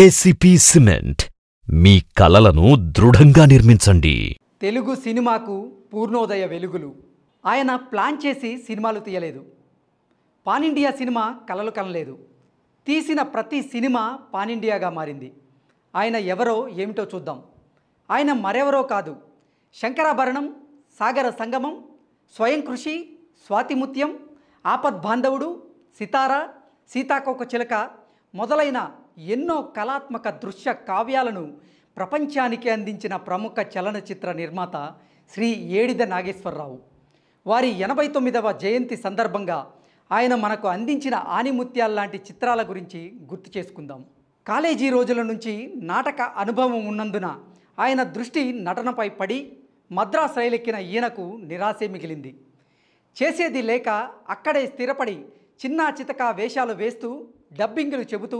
కేసిపి cement మీ కలలను దృఢంగా నిర్మించండి తెలుగు సినిమాకు పూర్ణోదయ వెలుగులు ఆయన ప్లాన్ చేసి సినిమాలు తీయలేదు పాన్ ఇండియా సినిమా కలలు కనలేదు తీసిన ప్రతి సినిమా పాన్ ఇండియాగా మారింది ఆయన ఎవరో ఏమిటో చూద్దాం ఆయన మరెవరో కాదు శంకరాభరణం సాగర సంగమం స్వయం కృషి స్వాతిముత్యం బాంధవుడు సితార సీతాకోక చిలక మొదలైన ఎన్నో కళాత్మక దృశ్య కావ్యాలను ప్రపంచానికి అందించిన ప్రముఖ చలనచిత్ర నిర్మాత శ్రీ ఏడిద నాగేశ్వరరావు వారి ఎనభై తొమ్మిదవ జయంతి సందర్భంగా ఆయన మనకు అందించిన ఆనిముత్యాల లాంటి చిత్రాల గురించి గుర్తు చేసుకుందాం కాలేజీ రోజుల నుంచి నాటక అనుభవం ఉన్నందున ఆయన దృష్టి నటనపై పడి మద్రాసు రైలెక్కిన ఈయనకు నిరాశే మిగిలింది చేసేది లేక అక్కడే స్థిరపడి చిన్నా చితకా వేషాలు వేస్తూ డబ్బింగులు చెబుతూ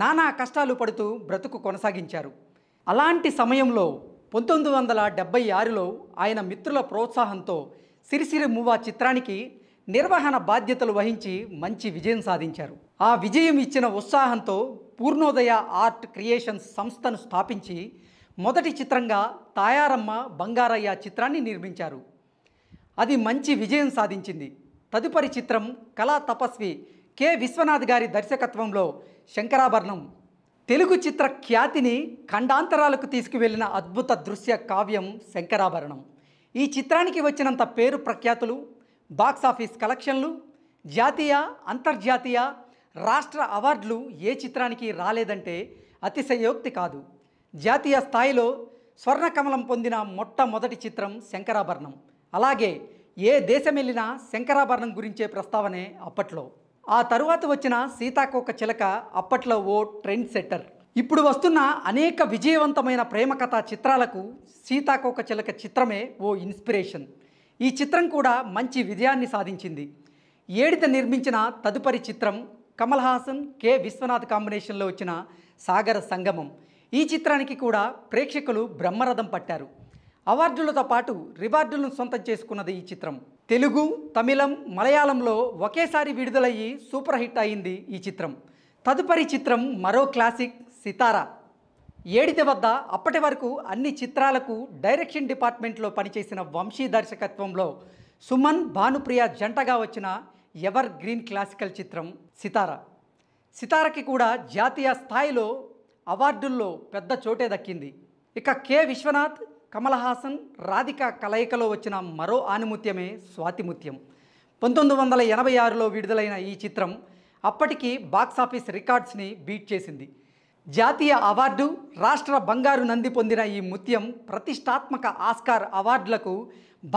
నానా కష్టాలు పడుతూ బ్రతుకు కొనసాగించారు అలాంటి సమయంలో పంతొమ్మిది వందల డెబ్బై ఆరులో ఆయన మిత్రుల ప్రోత్సాహంతో సిరిసిరి మూవా చిత్రానికి నిర్వహణ బాధ్యతలు వహించి మంచి విజయం సాధించారు ఆ విజయం ఇచ్చిన ఉత్సాహంతో పూర్ణోదయ ఆర్ట్ క్రియేషన్స్ సంస్థను స్థాపించి మొదటి చిత్రంగా తాయారమ్మ బంగారయ్య చిత్రాన్ని నిర్మించారు అది మంచి విజయం సాధించింది తదుపరి చిత్రం కళా తపస్వి కె విశ్వనాథ్ గారి దర్శకత్వంలో శంకరాభరణం తెలుగు చిత్ర ఖ్యాతిని ఖండాంతరాలకు తీసుకువెళ్ళిన అద్భుత దృశ్య కావ్యం శంకరాభరణం ఈ చిత్రానికి వచ్చినంత పేరు ప్రఖ్యాతులు బాక్సాఫీస్ కలెక్షన్లు జాతీయ అంతర్జాతీయ రాష్ట్ర అవార్డులు ఏ చిత్రానికి రాలేదంటే అతిశయోక్తి కాదు జాతీయ స్థాయిలో స్వర్ణకమలం పొందిన మొట్టమొదటి చిత్రం శంకరాభరణం అలాగే ఏ దేశం వెళ్ళినా శంకరాభరణం గురించే ప్రస్తావనే అప్పట్లో ఆ తరువాత వచ్చిన సీతాకోక చిలక అప్పట్లో ఓ ట్రెండ్ సెట్టర్ ఇప్పుడు వస్తున్న అనేక విజయవంతమైన ప్రేమ కథ చిత్రాలకు సీతాకోక చిలక చిత్రమే ఓ ఇన్స్పిరేషన్ ఈ చిత్రం కూడా మంచి విజయాన్ని సాధించింది ఏడిత నిర్మించిన తదుపరి చిత్రం కమల్ హాసన్ కె విశ్వనాథ్ కాంబినేషన్లో వచ్చిన సాగర సంగమం ఈ చిత్రానికి కూడా ప్రేక్షకులు బ్రహ్మరథం పట్టారు అవార్డులతో పాటు రివార్డులను సొంతం చేసుకున్నది ఈ చిత్రం తెలుగు తమిళం మలయాళంలో ఒకేసారి విడుదలయ్యి సూపర్ హిట్ అయింది ఈ చిత్రం తదుపరి చిత్రం మరో క్లాసిక్ సితారా ఏడిది వద్ద అప్పటి వరకు అన్ని చిత్రాలకు డైరెక్షన్ డిపార్ట్మెంట్లో పనిచేసిన వంశీ దర్శకత్వంలో సుమన్ భానుప్రియ జంటగా వచ్చిన ఎవర్ గ్రీన్ క్లాసికల్ చిత్రం సితారా సితారకి కూడా జాతీయ స్థాయిలో అవార్డుల్లో పెద్ద చోటే దక్కింది ఇక కె విశ్వనాథ్ కమల్ హాసన్ రాధిక కలయికలో వచ్చిన మరో ఆనిముత్యమే స్వాతిముత్యం పంతొమ్మిది వందల ఎనభై ఆరులో విడుదలైన ఈ చిత్రం అప్పటికి బాక్సాఫీస్ రికార్డ్స్ని బీట్ చేసింది జాతీయ అవార్డు రాష్ట్ర బంగారు నంది పొందిన ఈ ముత్యం ప్రతిష్టాత్మక ఆస్కార్ అవార్డులకు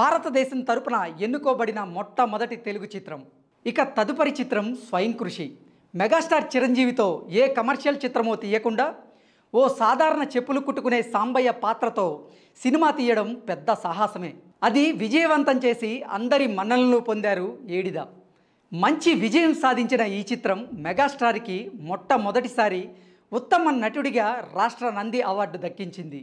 భారతదేశం తరపున ఎన్నుకోబడిన మొట్టమొదటి తెలుగు చిత్రం ఇక తదుపరి చిత్రం స్వయం కృషి మెగాస్టార్ చిరంజీవితో ఏ కమర్షియల్ చిత్రమో తీయకుండా ఓ సాధారణ చెప్పులు కుట్టుకునే సాంబయ్య పాత్రతో సినిమా తీయడం పెద్ద సాహసమే అది విజయవంతం చేసి అందరి మన్నలను పొందారు ఏడిద మంచి విజయం సాధించిన ఈ చిత్రం మెగాస్టార్కి మొట్టమొదటిసారి ఉత్తమ నటుడిగా రాష్ట్ర నంది అవార్డు దక్కించింది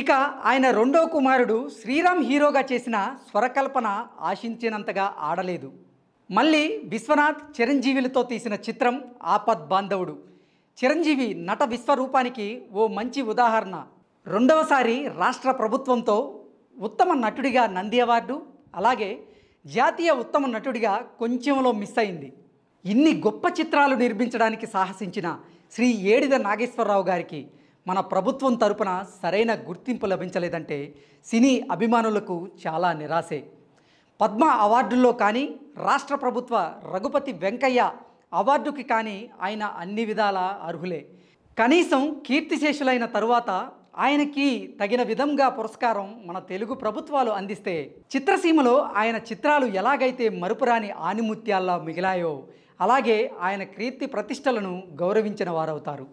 ఇక ఆయన రెండో కుమారుడు శ్రీరామ్ హీరోగా చేసిన స్వరకల్పన ఆశించినంతగా ఆడలేదు మళ్ళీ విశ్వనాథ్ చిరంజీవులతో తీసిన చిత్రం ఆపద్ బాంధవుడు చిరంజీవి నట విశ్వరూపానికి ఓ మంచి ఉదాహరణ రెండవసారి రాష్ట్ర ప్రభుత్వంతో ఉత్తమ నటుడిగా నంది అవార్డు అలాగే జాతీయ ఉత్తమ నటుడిగా కొంచెంలో మిస్ అయింది ఇన్ని గొప్ప చిత్రాలు నిర్మించడానికి సాహసించిన శ్రీ ఏడిద నాగేశ్వరరావు గారికి మన ప్రభుత్వం తరపున సరైన గుర్తింపు లభించలేదంటే సినీ అభిమానులకు చాలా నిరాశే పద్మ అవార్డుల్లో కానీ రాష్ట్ర ప్రభుత్వ రఘుపతి వెంకయ్య అవార్డుకి కానీ ఆయన అన్ని విధాల అర్హులే కనీసం కీర్తిశేషులైన తరువాత ఆయనకి తగిన విధంగా పురస్కారం మన తెలుగు ప్రభుత్వాలు అందిస్తే చిత్రసీమలో ఆయన చిత్రాలు ఎలాగైతే మరుపురాని ఆనిముత్యాల్లా మిగిలాయో అలాగే ఆయన కీర్తి ప్రతిష్టలను గౌరవించిన వారవుతారు